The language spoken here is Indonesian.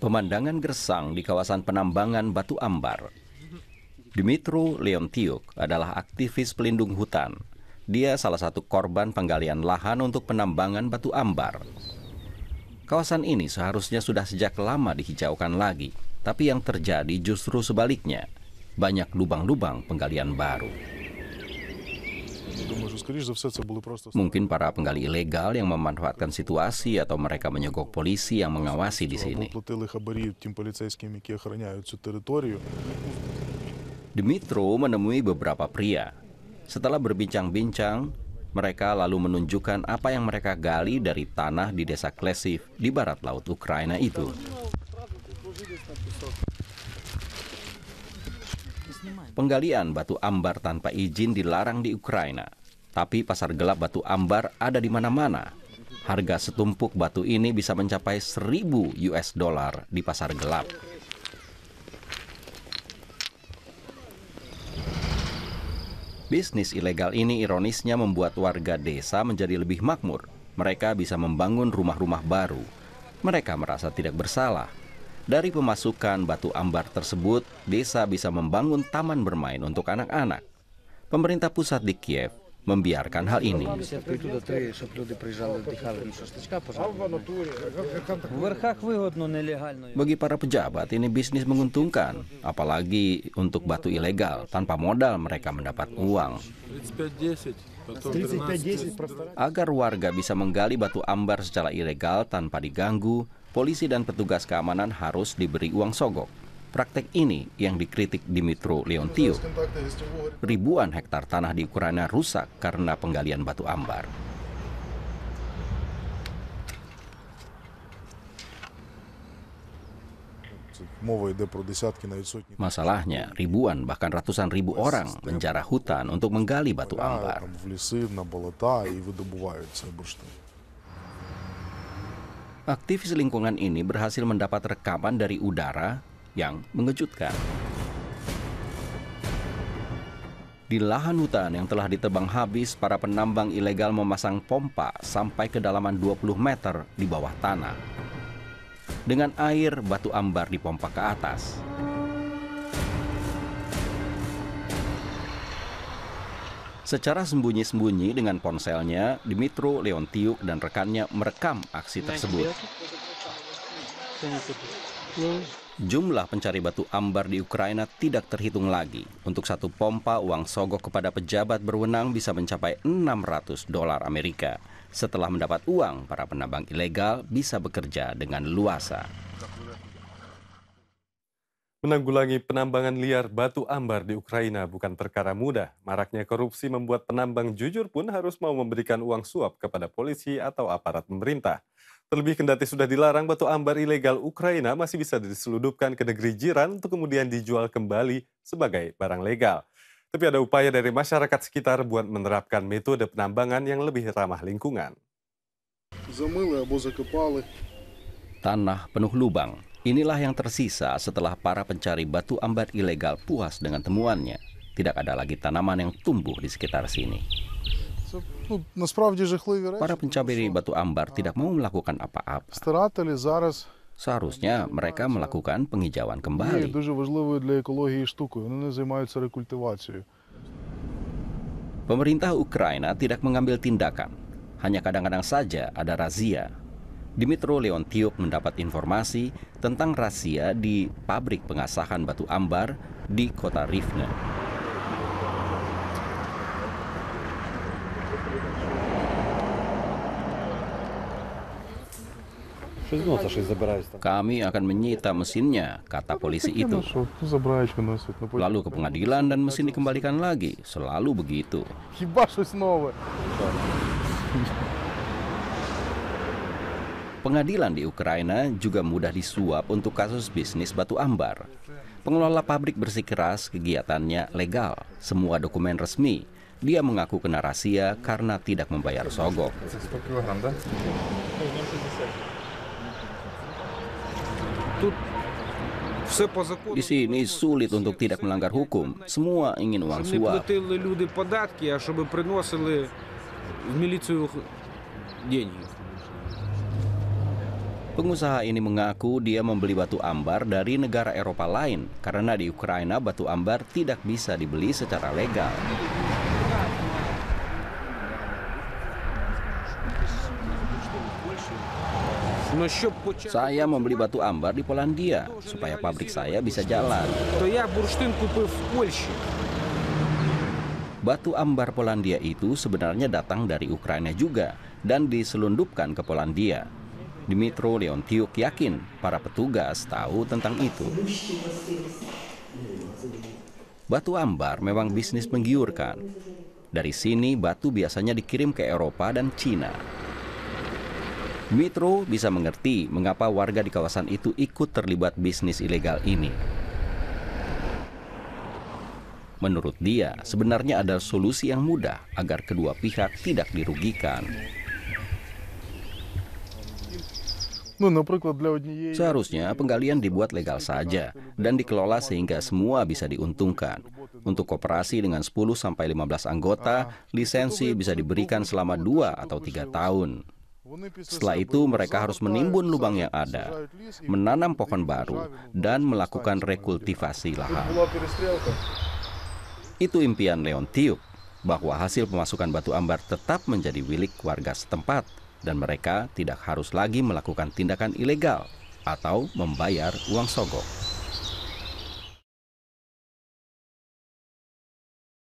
Pemandangan gersang di kawasan penambangan batu ambar. Dimitro Leontiuk adalah aktivis pelindung hutan. Dia salah satu korban penggalian lahan untuk penambangan batu ambar. Kawasan ini seharusnya sudah sejak lama dihijaukan lagi, tapi yang terjadi justru sebaliknya. Banyak lubang-lubang penggalian baru. Mungkin para penggali ilegal yang memanfaatkan situasi atau mereka menyogok polisi yang mengawasi di sini. Dimitro menemui beberapa pria. Setelah berbincang-bincang, mereka lalu menunjukkan apa yang mereka gali dari tanah di desa Klesiv di barat laut Ukraina itu. Penggalian batu ambar tanpa izin dilarang di Ukraina. Tapi pasar gelap batu ambar ada di mana-mana. Harga setumpuk batu ini bisa mencapai 1000 US dollar di pasar gelap. Bisnis ilegal ini ironisnya membuat warga desa menjadi lebih makmur. Mereka bisa membangun rumah-rumah baru. Mereka merasa tidak bersalah dari pemasukan batu ambar tersebut, desa bisa membangun taman bermain untuk anak-anak. Pemerintah pusat di Kiev membiarkan hal ini. Bagi para pejabat, ini bisnis menguntungkan, apalagi untuk batu ilegal. Tanpa modal, mereka mendapat uang. Agar warga bisa menggali batu ambar secara ilegal tanpa diganggu, polisi dan petugas keamanan harus diberi uang sogok. Praktek ini yang dikritik Dimitro Leontio. Ribuan hektar tanah di Ukraina rusak karena penggalian batu ambar. Masalahnya, ribuan bahkan ratusan ribu orang menjarah hutan untuk menggali batu ambar. Aktivis lingkungan ini berhasil mendapat rekaman dari udara yang mengejutkan. Di lahan hutan yang telah ditebang habis, para penambang ilegal memasang pompa sampai kedalaman 20 meter di bawah tanah. Dengan air, batu ambar dipompa ke atas. Secara sembunyi-sembunyi dengan ponselnya, Dimitro, Leontiuk, dan rekannya merekam aksi nah, tersebut. Jumlah pencari batu ambar di Ukraina tidak terhitung lagi. Untuk satu pompa, uang sogok kepada pejabat berwenang bisa mencapai 600 dolar Amerika. Setelah mendapat uang, para penambang ilegal bisa bekerja dengan luasa. Menanggulangi penambangan liar batu ambar di Ukraina bukan perkara mudah. Maraknya korupsi membuat penambang jujur pun harus mau memberikan uang suap kepada polisi atau aparat pemerintah. Terlebih kendati sudah dilarang batu ambar ilegal Ukraina masih bisa diseludupkan ke negeri jiran untuk kemudian dijual kembali sebagai barang legal. Tapi ada upaya dari masyarakat sekitar buat menerapkan metode penambangan yang lebih ramah lingkungan. Tanah penuh lubang, Inilah yang tersisa setelah para pencari batu ambat ilegal puas dengan temuannya. Tidak ada lagi tanaman yang tumbuh di sekitar sini. Para pencabiri batu ambar tidak mau melakukan apa-apa. Seharusnya mereka melakukan penghijauan kembali. Pemerintah Ukraina tidak mengambil tindakan. Hanya kadang-kadang saja ada razia Dimitro Leontiuk mendapat informasi tentang rahasia di pabrik pengasahan batu ambar di kota Rivne. Kami akan menyita mesinnya, kata polisi itu. Lalu ke pengadilan dan mesin dikembalikan lagi. Selalu begitu. Pengadilan di Ukraina juga mudah disuap untuk kasus bisnis batu ambar. Pengelola pabrik bersikeras kegiatannya legal, semua dokumen resmi. Dia mengaku kena rahasia karena tidak membayar sogok. Di sini sulit untuk tidak melanggar hukum. Semua ingin uang suap. Pengusaha ini mengaku dia membeli batu ambar dari negara Eropa lain karena di Ukraina batu ambar tidak bisa dibeli secara legal. Saya membeli batu ambar di Polandia supaya pabrik saya bisa jalan. Batu ambar Polandia itu sebenarnya datang dari Ukraina juga dan diselundupkan ke Polandia. Dimitro Leontiuk yakin para petugas tahu tentang itu. Batu ambar memang bisnis menggiurkan. Dari sini batu biasanya dikirim ke Eropa dan Cina. Metro bisa mengerti mengapa warga di kawasan itu ikut terlibat bisnis ilegal ini. Menurut dia, sebenarnya ada solusi yang mudah agar kedua pihak tidak dirugikan. Seharusnya penggalian dibuat legal saja dan dikelola sehingga semua bisa diuntungkan. Untuk kooperasi dengan 10-15 anggota, ah, lisensi bisa kan diberikan selama 2 atau 3 tahun. Setelah itu mereka harus menimbun lubang yang ada, menanam pohon baru, dan melakukan rekultivasi lahan. Itu impian Leon Tiup, bahwa hasil pemasukan batu ambar tetap menjadi milik warga setempat dan mereka tidak harus lagi melakukan tindakan ilegal atau membayar uang sogok.